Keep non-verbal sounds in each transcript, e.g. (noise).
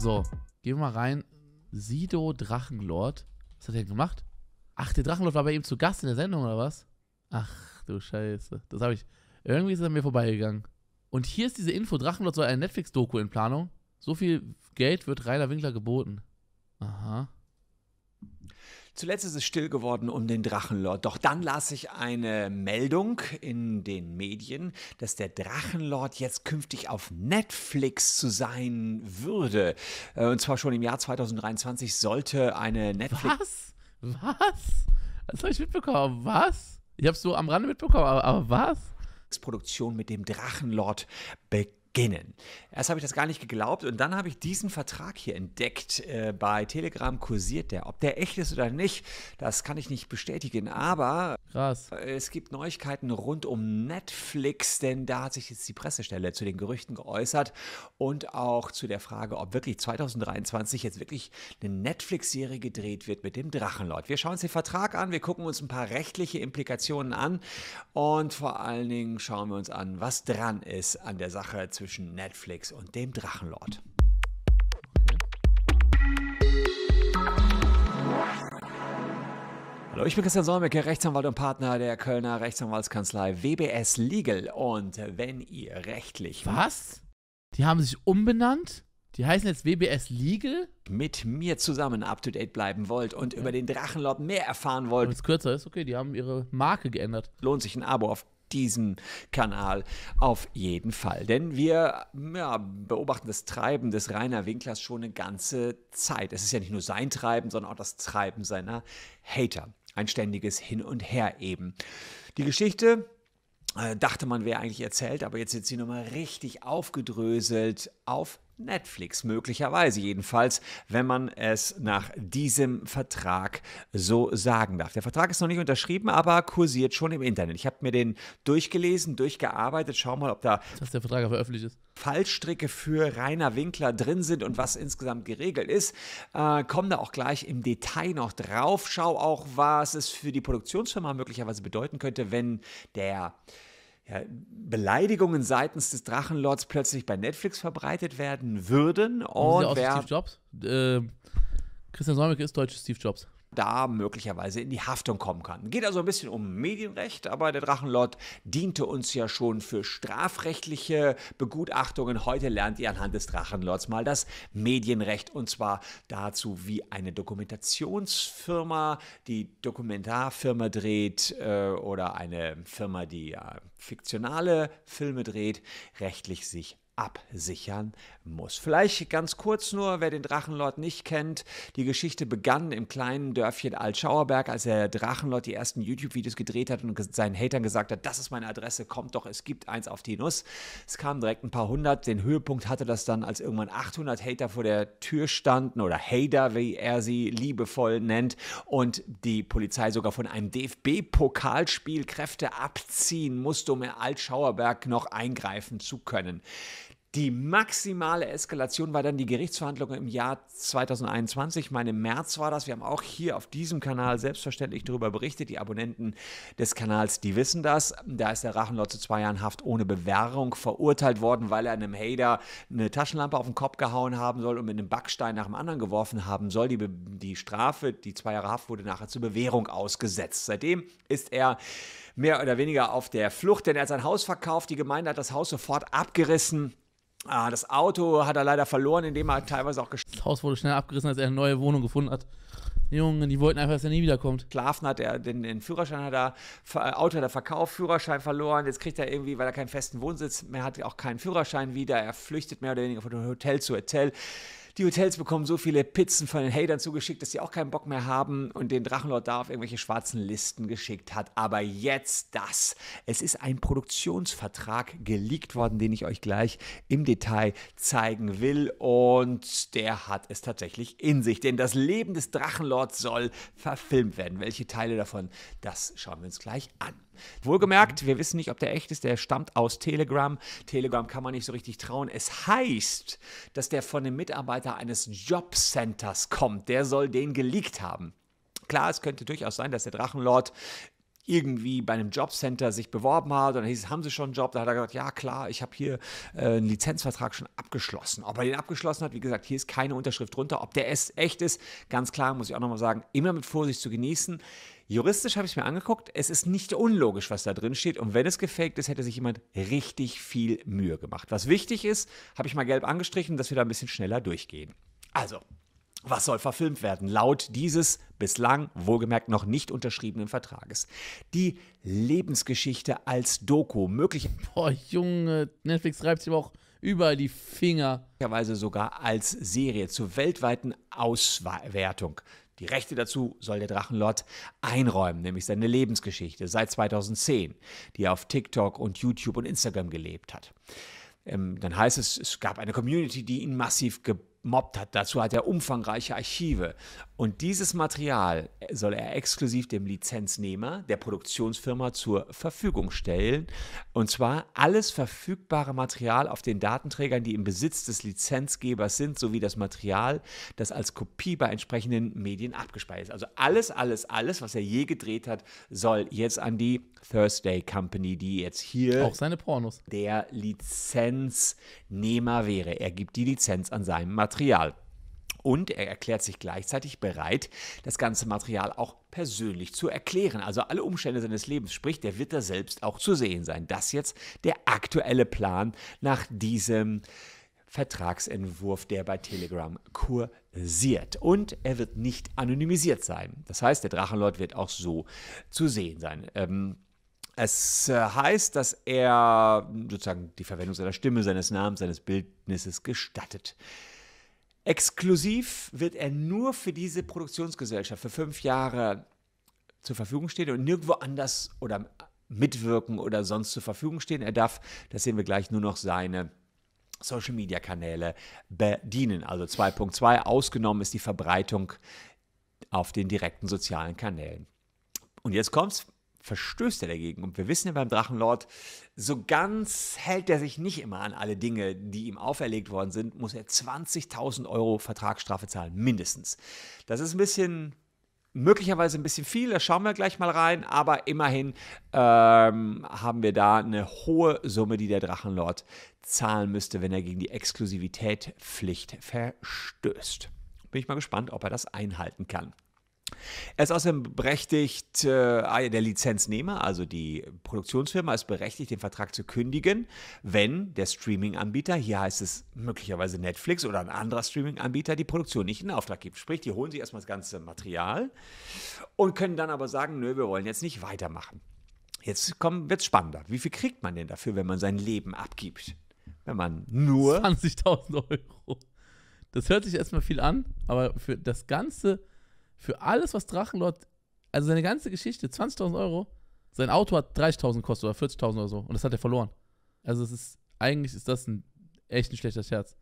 So, gehen wir mal rein. Sido Drachenlord. Was hat er denn gemacht? Ach, der Drachenlord war bei ihm zu Gast in der Sendung, oder was? Ach, du Scheiße. Das habe ich... Irgendwie ist er mir vorbeigegangen. Und hier ist diese Info, Drachenlord soll eine Netflix-Doku in Planung. So viel Geld wird Rainer Winkler geboten. Aha. Zuletzt ist es still geworden um den Drachenlord. Doch dann las ich eine Meldung in den Medien, dass der Drachenlord jetzt künftig auf Netflix zu sein würde. Äh, und zwar schon im Jahr 2023 sollte eine Netflix. Was? Was? Das habe ich mitbekommen. Was? Ich habe es so am Rande mitbekommen, aber, aber was? Produktion mit dem Drachenlord beginnt beginnen. Erst habe ich das gar nicht geglaubt und dann habe ich diesen Vertrag hier entdeckt. Äh, bei Telegram kursiert der. Ob der echt ist oder nicht, das kann ich nicht bestätigen, aber Krass. es gibt Neuigkeiten rund um Netflix, denn da hat sich jetzt die Pressestelle zu den Gerüchten geäußert und auch zu der Frage, ob wirklich 2023 jetzt wirklich eine Netflix-Serie gedreht wird mit dem Drachenlord. Wir schauen uns den Vertrag an, wir gucken uns ein paar rechtliche Implikationen an und vor allen Dingen schauen wir uns an, was dran ist an der Sache zwischen Netflix und dem Drachenlord. Hallo, ich bin Christian Solmecke, Rechtsanwalt und Partner der Kölner Rechtsanwaltskanzlei WBS Legal. Und wenn ihr rechtlich. Was? Die haben sich umbenannt? Die heißen jetzt WBS Legal? Mit mir zusammen up to date bleiben wollt und okay. über den Drachenlord mehr erfahren wollt. Wenn es kürzer ist, okay, die haben ihre Marke geändert. Lohnt sich ein Abo auf diesem Kanal auf jeden Fall. Denn wir ja, beobachten das Treiben des Rainer Winklers schon eine ganze Zeit. Es ist ja nicht nur sein Treiben, sondern auch das Treiben seiner Hater. Ein ständiges Hin und Her eben. Die Geschichte äh, dachte man, wäre eigentlich erzählt, aber jetzt wird sie nochmal richtig aufgedröselt auf Netflix möglicherweise jedenfalls, wenn man es nach diesem Vertrag so sagen darf. Der Vertrag ist noch nicht unterschrieben, aber kursiert schon im Internet. Ich habe mir den durchgelesen, durchgearbeitet, schau mal, ob da das der Vertrag veröffentlicht ist. Fallstricke für Rainer Winkler drin sind und was insgesamt geregelt ist. Äh, kommen da auch gleich im Detail noch drauf. Schau auch, was es für die Produktionsfirma möglicherweise bedeuten könnte, wenn der ja, Beleidigungen seitens des Drachenlords plötzlich bei Netflix verbreitet werden würden. Und, und wer, Steve Jobs? Äh, Christian Säumig ist deutscher Steve Jobs da möglicherweise in die Haftung kommen kann. Geht also ein bisschen um Medienrecht, aber der Drachenlord diente uns ja schon für strafrechtliche Begutachtungen. Heute lernt ihr anhand des Drachenlords mal das Medienrecht und zwar dazu, wie eine Dokumentationsfirma die Dokumentarfirma dreht äh, oder eine Firma, die äh, fiktionale Filme dreht, rechtlich sich absichern muss. Vielleicht ganz kurz nur, wer den Drachenlord nicht kennt, die Geschichte begann im kleinen Dörfchen Altschauerberg, als der Drachenlord die ersten YouTube-Videos gedreht hat und seinen Hatern gesagt hat, das ist meine Adresse, kommt doch, es gibt eins auf die Nuss. Es kamen direkt ein paar hundert, den Höhepunkt hatte das dann, als irgendwann 800 Hater vor der Tür standen oder Hater, wie er sie liebevoll nennt und die Polizei sogar von einem DFB-Pokalspiel Kräfte abziehen musste, um in Altschauerberg noch eingreifen zu können. Die maximale Eskalation war dann die Gerichtsverhandlung im Jahr 2021. Ich meine, im März war das. Wir haben auch hier auf diesem Kanal selbstverständlich darüber berichtet. Die Abonnenten des Kanals, die wissen das. Da ist der Rachenlord zu zwei Jahren Haft ohne Bewährung verurteilt worden, weil er einem Hater eine Taschenlampe auf den Kopf gehauen haben soll und mit einem Backstein nach dem anderen geworfen haben soll. Die, die Strafe, die zwei Jahre Haft, wurde nachher zur Bewährung ausgesetzt. Seitdem ist er mehr oder weniger auf der Flucht, denn er hat sein Haus verkauft. Die Gemeinde hat das Haus sofort abgerissen. Ah, das Auto hat er leider verloren, indem er teilweise auch Das Haus wurde schnell abgerissen, als er eine neue Wohnung gefunden hat. Junge, die wollten einfach, dass er nie wiederkommt. Schlafen hat er, den, den, Führerschein hat er, äh, Auto hat er verkauft, Führerschein verloren. Jetzt kriegt er irgendwie, weil er keinen festen Wohnsitz mehr hat, auch keinen Führerschein wieder. Er flüchtet mehr oder weniger von Hotel zu Hotel. Die Hotels bekommen so viele Pizzen von den Hatern zugeschickt, dass sie auch keinen Bock mehr haben und den Drachenlord da auf irgendwelche schwarzen Listen geschickt hat. Aber jetzt das. Es ist ein Produktionsvertrag geleakt worden, den ich euch gleich im Detail zeigen will. Und der hat es tatsächlich in sich. Denn das Leben des Drachenlords soll verfilmt werden. Welche Teile davon, das schauen wir uns gleich an. Wohlgemerkt, wir wissen nicht, ob der echt ist, der stammt aus Telegram. Telegram kann man nicht so richtig trauen. Es heißt, dass der von einem Mitarbeiter eines Jobcenters kommt. Der soll den geleakt haben. Klar, es könnte durchaus sein, dass der Drachenlord irgendwie bei einem Jobcenter sich beworben hat und dann hieß es, haben Sie schon einen Job? Da hat er gesagt, ja klar, ich habe hier äh, einen Lizenzvertrag schon abgeschlossen. Ob er den abgeschlossen hat, wie gesagt, hier ist keine Unterschrift drunter. Ob der es echt ist, ganz klar, muss ich auch nochmal sagen, immer mit Vorsicht zu genießen. Juristisch habe ich es mir angeguckt, es ist nicht unlogisch, was da drin steht. Und wenn es gefaked ist, hätte sich jemand richtig viel Mühe gemacht. Was wichtig ist, habe ich mal gelb angestrichen, dass wir da ein bisschen schneller durchgehen. Also, was soll verfilmt werden, laut dieses bislang wohlgemerkt noch nicht unterschriebenen Vertrages? Die Lebensgeschichte als Doku, möglich. Boah, Junge, Netflix reibt sich aber auch überall die Finger. Möglicherweise sogar als Serie zur weltweiten Auswertung. Die Rechte dazu soll der Drachenlord einräumen, nämlich seine Lebensgeschichte seit 2010, die er auf TikTok und YouTube und Instagram gelebt hat. Ähm, dann heißt es, es gab eine Community, die ihn massiv gebraucht gemobbt hat. Dazu hat er umfangreiche Archive. Und dieses Material soll er exklusiv dem Lizenznehmer, der Produktionsfirma, zur Verfügung stellen. Und zwar alles verfügbare Material auf den Datenträgern, die im Besitz des Lizenzgebers sind, sowie das Material, das als Kopie bei entsprechenden Medien abgespeichert ist. Also alles, alles, alles, was er je gedreht hat, soll jetzt an die Thursday Company, die jetzt hier auch seine Pornos der Lizenznehmer wäre. Er gibt die Lizenz an seinem Material. Material. Und er erklärt sich gleichzeitig bereit, das ganze Material auch persönlich zu erklären. Also alle Umstände seines Lebens, sprich, der wird da selbst auch zu sehen sein. Das ist jetzt der aktuelle Plan nach diesem Vertragsentwurf, der bei Telegram kursiert. Und er wird nicht anonymisiert sein. Das heißt, der Drachenlord wird auch so zu sehen sein. Ähm, es äh, heißt, dass er sozusagen die Verwendung seiner Stimme, seines Namens, seines Bildnisses gestattet. Exklusiv wird er nur für diese Produktionsgesellschaft für fünf Jahre zur Verfügung stehen und nirgendwo anders oder mitwirken oder sonst zur Verfügung stehen. Er darf, das sehen wir gleich, nur noch seine Social Media Kanäle bedienen. Also 2.2 ausgenommen ist die Verbreitung auf den direkten sozialen Kanälen. Und jetzt kommt's, verstößt er dagegen. Und wir wissen ja beim Drachenlord, so ganz hält er sich nicht immer an alle Dinge, die ihm auferlegt worden sind, muss er 20.000 Euro Vertragsstrafe zahlen, mindestens. Das ist ein bisschen, möglicherweise ein bisschen viel, da schauen wir gleich mal rein, aber immerhin ähm, haben wir da eine hohe Summe, die der Drachenlord zahlen müsste, wenn er gegen die Exklusivitätspflicht verstößt. Bin ich mal gespannt, ob er das einhalten kann. Er ist außerdem berechtigt, äh, ah der Lizenznehmer, also die Produktionsfirma, ist berechtigt, den Vertrag zu kündigen, wenn der Streaming-Anbieter, hier heißt es möglicherweise Netflix oder ein anderer Streaming-Anbieter, die Produktion nicht in Auftrag gibt. Sprich, die holen sich erstmal das ganze Material und können dann aber sagen, nö, wir wollen jetzt nicht weitermachen. Jetzt wird es spannender. Wie viel kriegt man denn dafür, wenn man sein Leben abgibt? Wenn man nur. 20.000 Euro. Das hört sich erstmal viel an, aber für das ganze für alles, was Drachenlord, also seine ganze Geschichte, 20.000 Euro. Sein Auto hat 30.000 gekostet oder 40.000 oder so und das hat er verloren. Also es ist, eigentlich ist das ein, echt ein schlechter Scherz.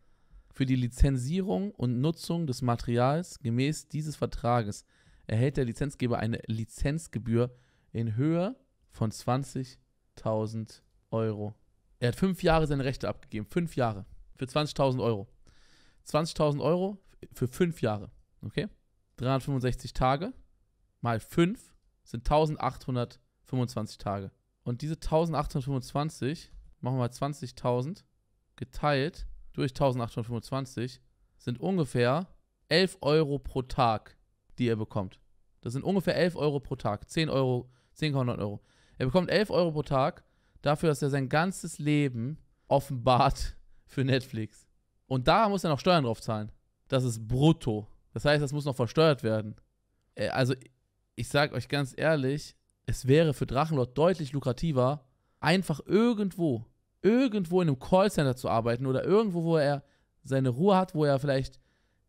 Für die Lizenzierung und Nutzung des Materials gemäß dieses Vertrages erhält der Lizenzgeber eine Lizenzgebühr in Höhe von 20.000 Euro. Er hat fünf Jahre seine Rechte abgegeben. Fünf Jahre. Für 20.000 Euro. 20.000 Euro für fünf Jahre. Okay? 365 Tage mal 5 sind 1825 Tage. Und diese 1825 machen wir mal 20.000 geteilt durch 1825 sind ungefähr 11 Euro pro Tag, die er bekommt. Das sind ungefähr 11 Euro pro Tag, 10 Euro, 10,9 Euro. Er bekommt 11 Euro pro Tag dafür, dass er sein ganzes Leben offenbart für Netflix. Und da muss er noch Steuern drauf zahlen. Das ist brutto. Das heißt, das muss noch versteuert werden. Äh, also, ich sage euch ganz ehrlich, es wäre für Drachenlord deutlich lukrativer, einfach irgendwo, irgendwo in einem Callcenter zu arbeiten oder irgendwo, wo er seine Ruhe hat, wo er vielleicht,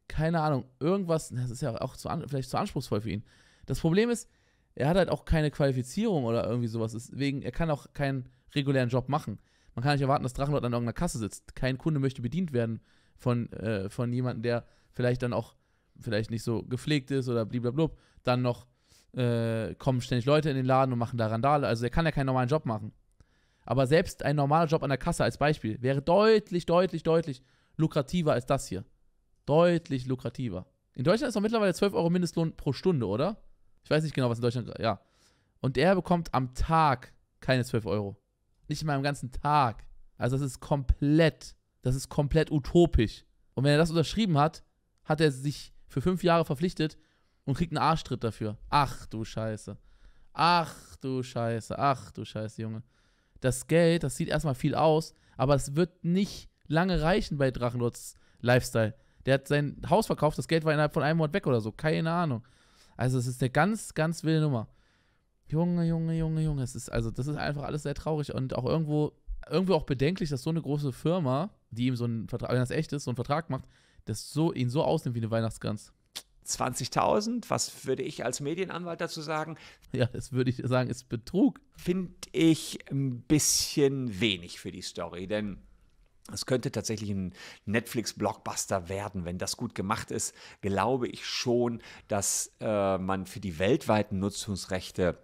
keine Ahnung, irgendwas, das ist ja auch zu, vielleicht zu anspruchsvoll für ihn. Das Problem ist, er hat halt auch keine Qualifizierung oder irgendwie sowas. Deswegen, er kann auch keinen regulären Job machen. Man kann nicht erwarten, dass Drachenlord an irgendeiner Kasse sitzt. Kein Kunde möchte bedient werden von, äh, von jemandem, der vielleicht dann auch vielleicht nicht so gepflegt ist oder blablabla, dann noch äh, kommen ständig Leute in den Laden und machen da Randale. Also er kann ja keinen normalen Job machen. Aber selbst ein normaler Job an der Kasse als Beispiel wäre deutlich, deutlich, deutlich lukrativer als das hier. Deutlich lukrativer. In Deutschland ist doch mittlerweile 12 Euro Mindestlohn pro Stunde, oder? Ich weiß nicht genau, was in Deutschland. Ja. Und er bekommt am Tag keine 12 Euro. Nicht in meinem ganzen Tag. Also das ist komplett, das ist komplett utopisch. Und wenn er das unterschrieben hat, hat er sich für fünf Jahre verpflichtet und kriegt einen Arschtritt dafür. Ach du Scheiße. Ach du Scheiße. Ach du Scheiße, Junge. Das Geld, das sieht erstmal viel aus, aber es wird nicht lange reichen bei Drachenlords Lifestyle. Der hat sein Haus verkauft, das Geld war innerhalb von einem Monat weg oder so. Keine Ahnung. Also es ist eine ganz, ganz wilde Nummer. Junge, Junge, Junge, Junge. Es ist, also das ist einfach alles sehr traurig und auch irgendwo, irgendwo auch bedenklich, dass so eine große Firma, die ihm so einen Vertrag, wenn das echt ist, so einen Vertrag macht, das so, ihn so ausnimmt wie eine Weihnachtsgans. 20.000, was würde ich als Medienanwalt dazu sagen? Ja, das würde ich sagen, ist Betrug. Finde ich ein bisschen wenig für die Story, denn es könnte tatsächlich ein Netflix-Blockbuster werden. Wenn das gut gemacht ist, glaube ich schon, dass äh, man für die weltweiten Nutzungsrechte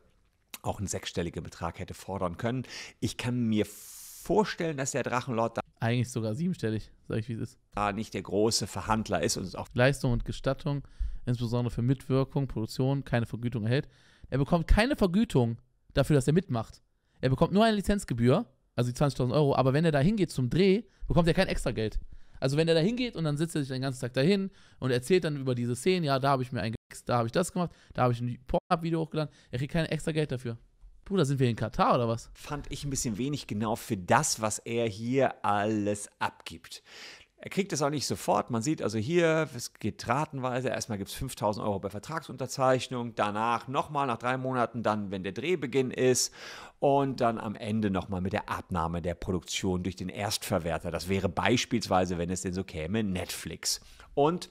auch einen sechsstelligen Betrag hätte fordern können. Ich kann mir vorstellen, vorstellen, dass der Drachenlord da eigentlich sogar siebenstellig, sage ich wie es ist. Da nicht der große Verhandler ist und es auch Leistung und Gestattung, insbesondere für Mitwirkung, Produktion, keine Vergütung erhält. Er bekommt keine Vergütung dafür, dass er mitmacht. Er bekommt nur eine Lizenzgebühr, also die 20.000 Euro, aber wenn er da hingeht zum Dreh, bekommt er kein extra Geld. Also wenn er da hingeht und dann sitzt er sich den ganzen Tag dahin und erzählt dann über diese Szenen, ja, da habe ich mir einen da habe ich das gemacht, da habe ich ein pop up video hochgeladen, er kriegt kein extra Geld dafür. Bruder, sind wir in Katar oder was? Fand ich ein bisschen wenig genau für das, was er hier alles abgibt. Er kriegt das auch nicht sofort. Man sieht also hier, es geht ratenweise. Erstmal gibt es 5000 Euro bei Vertragsunterzeichnung, danach nochmal nach drei Monaten, dann, wenn der Drehbeginn ist und dann am Ende nochmal mit der Abnahme der Produktion durch den Erstverwerter. Das wäre beispielsweise, wenn es denn so käme, Netflix. Und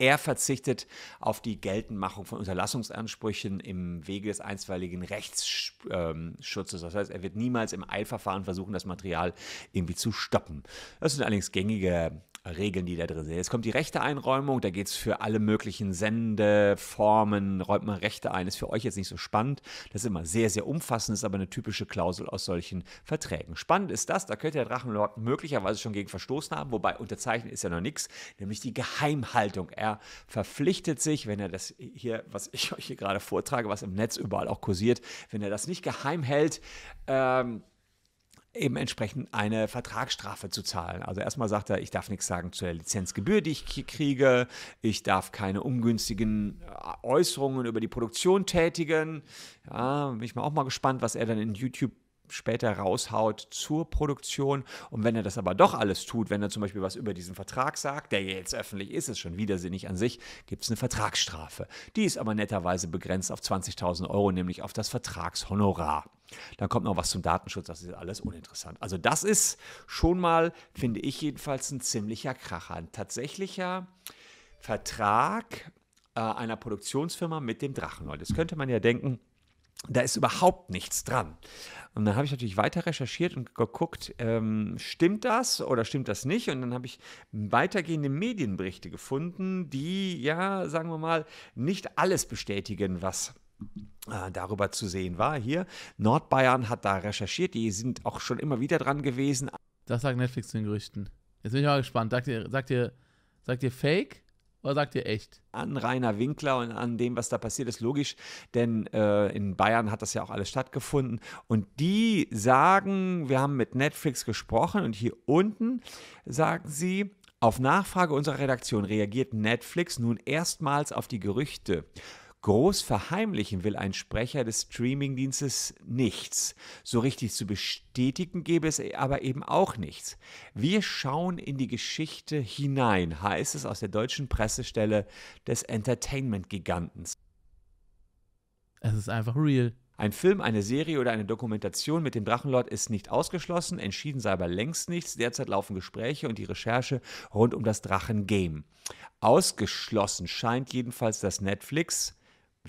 er verzichtet auf die Geltendmachung von Unterlassungsansprüchen im Wege des einstweiligen Rechtsschutzes. Das heißt, er wird niemals im Eilverfahren versuchen, das Material irgendwie zu stoppen. Das sind allerdings gängige Regeln, die da drin sind. Jetzt kommt die rechte Einräumung, da geht es für alle möglichen Sendeformen, räumt man Rechte ein, ist für euch jetzt nicht so spannend. Das ist immer sehr, sehr umfassend, ist aber eine typische Klausel aus solchen Verträgen. Spannend ist das, da könnte der Drachenlord möglicherweise schon gegen verstoßen haben, wobei unterzeichnet ist ja noch nichts, nämlich die Geheimhaltung. Er verpflichtet sich, wenn er das hier, was ich euch hier gerade vortrage, was im Netz überall auch kursiert, wenn er das nicht geheim hält, ähm, eben entsprechend eine Vertragsstrafe zu zahlen. Also erstmal sagt er, ich darf nichts sagen zu der Lizenzgebühr, die ich kriege, ich darf keine ungünstigen äh, Äußerungen über die Produktion tätigen. Ja, bin ich mal auch mal gespannt, was er dann in YouTube später raushaut zur Produktion. Und wenn er das aber doch alles tut, wenn er zum Beispiel was über diesen Vertrag sagt, der jetzt öffentlich ist, ist schon widersinnig an sich, gibt es eine Vertragsstrafe. Die ist aber netterweise begrenzt auf 20.000 Euro, nämlich auf das Vertragshonorar. Dann kommt noch was zum Datenschutz, das ist alles uninteressant. Also das ist schon mal, finde ich jedenfalls, ein ziemlicher Kracher. Ein tatsächlicher Vertrag äh, einer Produktionsfirma mit dem Drachenlord. Jetzt könnte man ja denken, da ist überhaupt nichts dran. Und dann habe ich natürlich weiter recherchiert und geguckt, ähm, stimmt das oder stimmt das nicht? Und dann habe ich weitergehende Medienberichte gefunden, die, ja, sagen wir mal, nicht alles bestätigen, was äh, darüber zu sehen war. Hier, Nordbayern hat da recherchiert, die sind auch schon immer wieder dran gewesen. Das sagt Netflix zu den Gerüchten. Jetzt bin ich mal gespannt. Sagt ihr, sagt ihr, sagt ihr Fake? Oder sagt ihr echt? An Rainer Winkler und an dem, was da passiert ist, logisch, denn äh, in Bayern hat das ja auch alles stattgefunden. Und die sagen, wir haben mit Netflix gesprochen und hier unten sagen sie, auf Nachfrage unserer Redaktion reagiert Netflix nun erstmals auf die Gerüchte Groß verheimlichen will ein Sprecher des Streamingdienstes nichts. So richtig zu bestätigen gäbe es aber eben auch nichts. Wir schauen in die Geschichte hinein, heißt es aus der deutschen Pressestelle des Entertainment-Gigantens. Es ist einfach real. Ein Film, eine Serie oder eine Dokumentation mit dem Drachenlord ist nicht ausgeschlossen, entschieden sei aber längst nichts. Derzeit laufen Gespräche und die Recherche rund um das Drachengame. Ausgeschlossen scheint jedenfalls, dass Netflix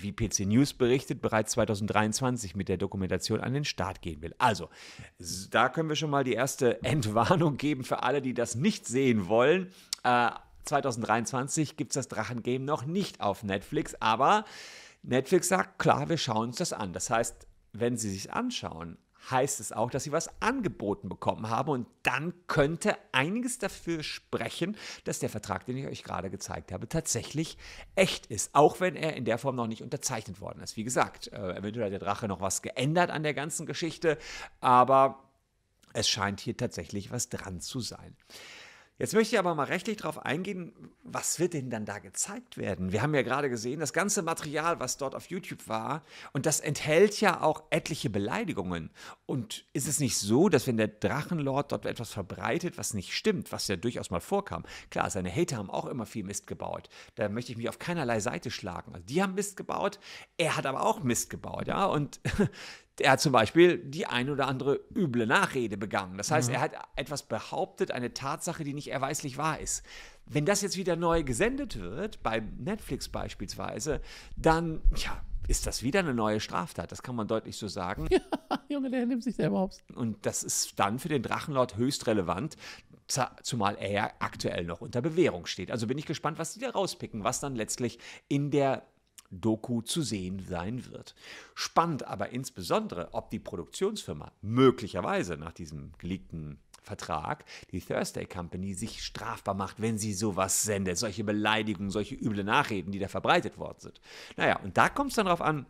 wie PC News berichtet, bereits 2023 mit der Dokumentation an den Start gehen will. Also, da können wir schon mal die erste (laughs) Entwarnung geben für alle, die das nicht sehen wollen. Äh, 2023 gibt es das Drachengame noch nicht auf Netflix, aber Netflix sagt, klar, wir schauen uns das an. Das heißt, wenn Sie sich anschauen, heißt es auch, dass sie was angeboten bekommen haben. Und dann könnte einiges dafür sprechen, dass der Vertrag, den ich euch gerade gezeigt habe, tatsächlich echt ist. Auch wenn er in der Form noch nicht unterzeichnet worden ist. Wie gesagt, äh, eventuell hat der Drache noch was geändert an der ganzen Geschichte, aber es scheint hier tatsächlich was dran zu sein. Jetzt möchte ich aber mal rechtlich darauf eingehen, was wird denn dann da gezeigt werden? Wir haben ja gerade gesehen, das ganze Material, was dort auf YouTube war, und das enthält ja auch etliche Beleidigungen. Und ist es nicht so, dass wenn der Drachenlord dort etwas verbreitet, was nicht stimmt, was ja durchaus mal vorkam? Klar, seine Hater haben auch immer viel Mist gebaut. Da möchte ich mich auf keinerlei Seite schlagen. Also die haben Mist gebaut, er hat aber auch Mist gebaut, ja. Und (laughs) Er hat zum Beispiel die ein oder andere üble Nachrede begangen. Das heißt, mhm. er hat etwas behauptet, eine Tatsache, die nicht erweislich wahr ist. Wenn das jetzt wieder neu gesendet wird, bei Netflix beispielsweise, dann, ja, ist das wieder eine neue Straftat. Das kann man deutlich so sagen. (laughs) Ja, Junge, der nimmt sich selber aufs. Und das ist dann für den Drachenlord höchst relevant, zumal er ja aktuell noch unter Bewährung steht. Also bin ich gespannt, was die da rauspicken, was dann letztlich in der Doku zu sehen sein wird. Spannend aber insbesondere, ob die Produktionsfirma möglicherweise nach diesem geleakten Vertrag, die Thursday Company, sich strafbar macht, wenn sie sowas sendet. Solche Beleidigungen, solche üble Nachreden, die da verbreitet worden sind. Naja, und da kommt es dann darauf an,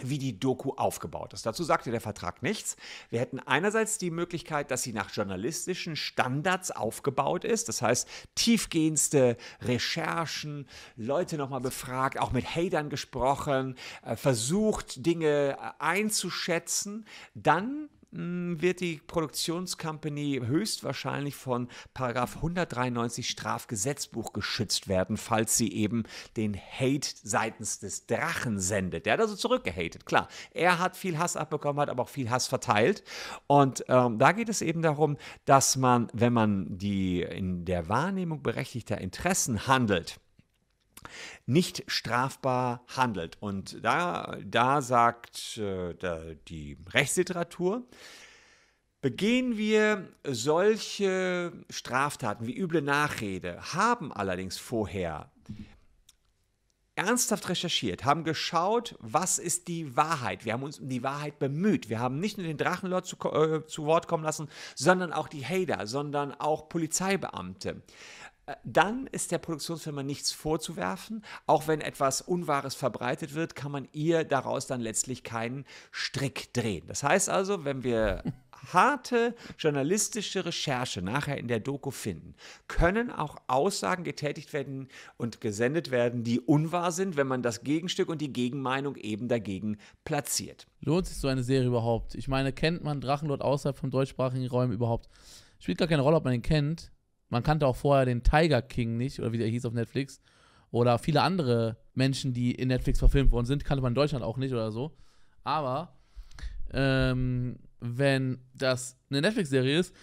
wie die Doku aufgebaut ist. Dazu sagte der Vertrag nichts. Wir hätten einerseits die Möglichkeit, dass sie nach journalistischen Standards aufgebaut ist, das heißt tiefgehendste Recherchen, Leute nochmal befragt, auch mit Hatern gesprochen, äh, versucht Dinge äh, einzuschätzen. Dann hm, wird die Produktionscompany höchstwahrscheinlich von Paragraph 193 Strafgesetzbuch geschützt werden, falls sie eben den Hate seitens des Drachen sendet. Der hat also zurückgehatet, klar. Er hat viel Hass abbekommen, hat aber auch viel Hass verteilt. Und ähm, da geht es eben darum, dass man, wenn man die in der Wahrnehmung berechtigter Interessen handelt, nicht strafbar handelt. Und da, da sagt äh, da die Rechtsliteratur, Begehen wir solche Straftaten wie üble Nachrede, haben allerdings vorher ernsthaft recherchiert, haben geschaut, was ist die Wahrheit. Wir haben uns um die Wahrheit bemüht. Wir haben nicht nur den Drachenlord zu, äh, zu Wort kommen lassen, sondern auch die Hater, sondern auch Polizeibeamte. Äh, dann ist der Produktionsfirma nichts vorzuwerfen. Auch wenn etwas Unwahres verbreitet wird, kann man ihr daraus dann letztlich keinen Strick drehen. Das heißt also, wenn wir (laughs) harte journalistische Recherche nachher in der Doku finden, können auch Aussagen getätigt werden und gesendet werden, die unwahr sind, wenn man das Gegenstück und die Gegenmeinung eben dagegen platziert. Lohnt sich so eine Serie überhaupt? Ich meine, kennt man Drachenlord außerhalb von deutschsprachigen Räumen überhaupt? Spielt gar keine Rolle, ob man ihn kennt. Man kannte auch vorher den Tiger King nicht, oder wie der hieß auf Netflix. Oder viele andere Menschen, die in Netflix verfilmt worden sind, kannte man in Deutschland auch nicht oder so. Aber ähm, wenn das eine Netflix-Serie ist,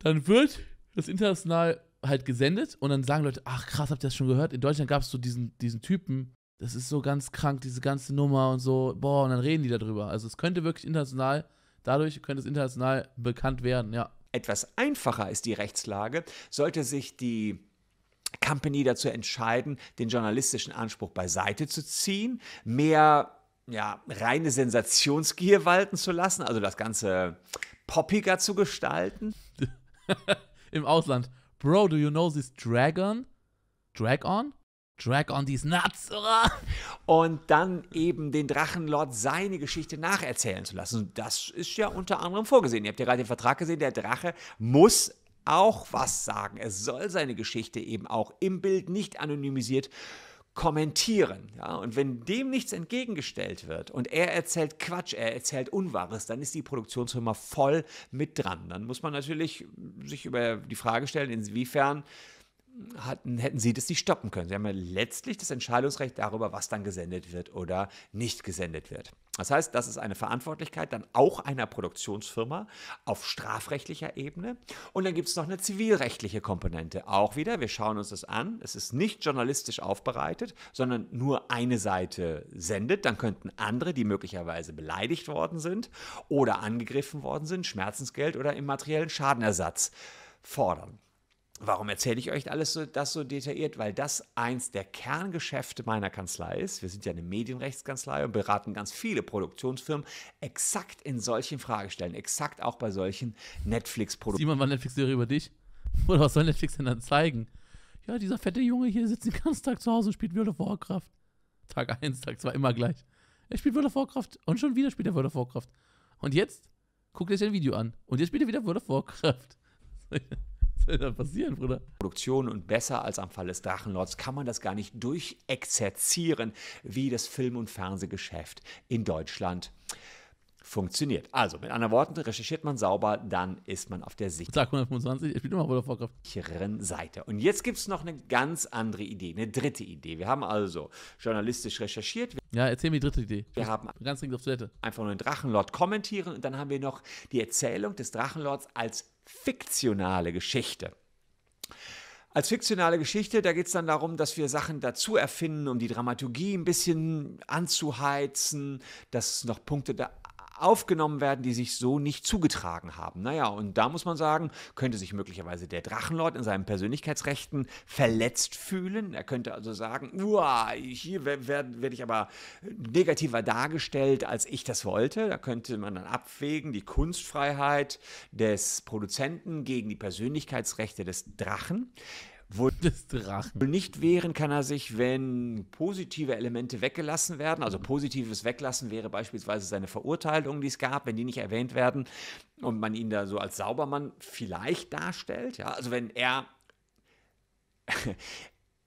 dann wird das international halt gesendet und dann sagen Leute, ach krass, habt ihr das schon gehört? In Deutschland gab es so diesen, diesen Typen, das ist so ganz krank, diese ganze Nummer und so, boah, und dann reden die darüber. Also es könnte wirklich international, dadurch könnte es international bekannt werden, ja etwas einfacher ist die Rechtslage, sollte sich die Company dazu entscheiden, den journalistischen Anspruch beiseite zu ziehen, mehr ja, reine Sensationsgier walten zu lassen, also das Ganze poppiger zu gestalten. (laughs) Im Ausland. Bro, do you know this dragon? Drag on? Drag on these nuts, oder? (laughs) Und dann eben den Drachenlord seine Geschichte nacherzählen zu lassen. das ist ja unter anderem vorgesehen. Ihr habt ja gerade den Vertrag gesehen, der Drache muss auch was sagen. Er soll seine Geschichte eben auch im Bild nicht anonymisiert kommentieren. Ja? Und wenn dem nichts entgegengestellt wird und er erzählt Quatsch, er erzählt Unwahres, dann ist die Produktionsfirma voll mit dran. Dann muss man natürlich sich über die Frage stellen, inwiefern hatten, hätten sie das nicht stoppen können. Sie haben ja letztlich das Entscheidungsrecht darüber, was dann gesendet wird oder nicht gesendet wird. Das heißt, das ist eine Verantwortlichkeit dann auch einer Produktionsfirma auf strafrechtlicher Ebene. Und dann gibt es noch eine zivilrechtliche Komponente. Auch wieder, wir schauen uns das an. Es ist nicht journalistisch aufbereitet, sondern nur eine Seite sendet. Dann könnten andere, die möglicherweise beleidigt worden sind oder angegriffen worden sind, Schmerzensgeld oder immateriellen Schadenersatz fordern. Warum erzähle ich euch alles so, das so detailliert? Weil das eins der Kerngeschäfte meiner Kanzlei ist. Wir sind ja eine Medienrechtskanzlei und beraten ganz viele Produktionsfirmen exakt in solchen Fragestellen, exakt auch bei solchen Netflix-Produktionen. Simon, war Netflix-Serie über dich? (laughs) Oder was soll Netflix denn dann zeigen? Ja, dieser fette Junge hier sitzt den ganzen Tag zu Hause und spielt World of Warcraft. Tag 1, Tag 2, immer gleich. Er spielt World of Warcraft und schon wieder spielt er World of Warcraft. Und jetzt guckt er sich ein Video an. Und jetzt spielt er wieder World of Warcraft. (laughs) (laughs) soll da passieren, Bruder? Produktion und besser als am Fall des Drachenlords kann man das gar nicht durchexerzieren, wie das Film- und Fernsehgeschäft in Deutschland funktioniert. Also, mit anderen Worten, recherchiert man sauber, dann ist man auf der sicheren Seite. Und jetzt gibt es noch eine ganz andere Idee, eine dritte Idee. Wir haben also journalistisch recherchiert. Ja, erzähl mir die dritte Idee. Wir haben ganz dringend auf Toilette. Einfach nur den Drachenlord kommentieren und dann haben wir noch die Erzählung des Drachenlords als fiktionale Geschichte. Als fiktionale Geschichte, da geht es dann darum, dass wir Sachen dazu erfinden, um die Dramaturgie ein bisschen anzuheizen, dass es noch Punkte da aufgenommen werden, die sich so nicht zugetragen haben. Naja, und da muss man sagen, könnte sich möglicherweise der Drachenlord in seinen Persönlichkeitsrechten verletzt fühlen. Er könnte also sagen, uah, hier werde ich aber negativer dargestellt, als ich das wollte. Da könnte man dann abwägen, die Kunstfreiheit des Produzenten gegen die Persönlichkeitsrechte des Drachen wohl des Drachen. Nicht wehren kann er sich, wenn positive Elemente weggelassen werden. Also mhm. positives Weglassen wäre beispielsweise seine Verurteilung, die es gab, wenn die nicht erwähnt werden und man ihn da so als Saubermann vielleicht darstellt. Ja, also wenn er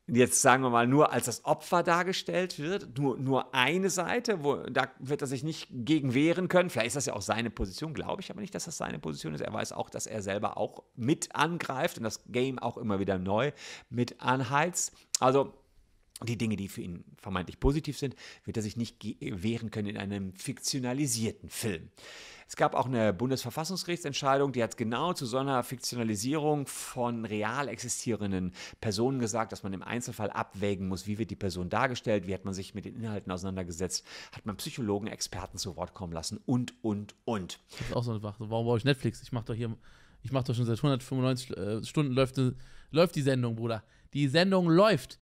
jetzt sagen wir mal nur als das Opfer dargestellt wird, nur, nur eine Seite, wo, da wird er sich nicht gegen wehren können. Vielleicht ist das ja auch seine Position, glaube ich aber nicht, dass das seine Position ist. Er weiß auch, dass er selber auch mit angreift und das Game auch immer wieder neu mit anheizt. Also die Dinge, die für ihn vermeintlich positiv sind, wird er sich nicht wehren können in einem fiktionalisierten Film. Es gab auch eine Bundesverfassungsgerichtsentscheidung, die hat genau zu so einer Fiktionalisierung von real existierenden Personen gesagt, dass man im Einzelfall abwägen muss, wie wird die Person dargestellt, wie hat man sich mit den Inhalten auseinandergesetzt, hat man Psychologen, Experten zu Wort kommen lassen und, und, und. Das ist auch so eine Warum brauche ich Netflix? Ich mache doch hier, ich mache doch schon seit 195 äh, Stunden läuft, läuft die Sendung, Bruder. Die Sendung läuft.